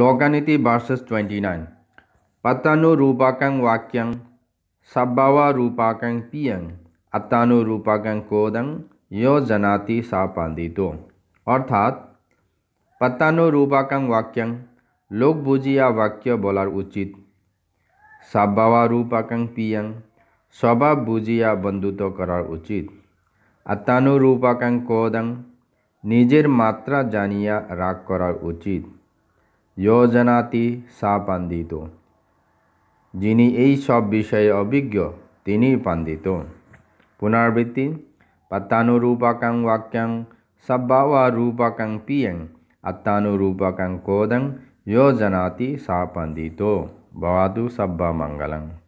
लोकनीति verses twenty nine पतनुपाक वाक्यंग सबवरूपाक पियंग अतनुपाक कोदंग यो जनाति सा पांडितो अर्थात पतनुपाक वाक्यंग लोक बुझिया वाक्य बोलार उचित सबवरूपाक पियंग स्वभाव बुझिया बंधुत्व करार उचित अतनुपाक कोदंग निजे मात्रा जानिया राग करार उचित yojanati sapandito. Jini ei shob bishaye obigyo tini pandito. Punarbiti patano rupa kang wakyang sabawa rupa kang pieng atano rupa kang kodang yojanati sapandito. Bawadu sabba manggalang.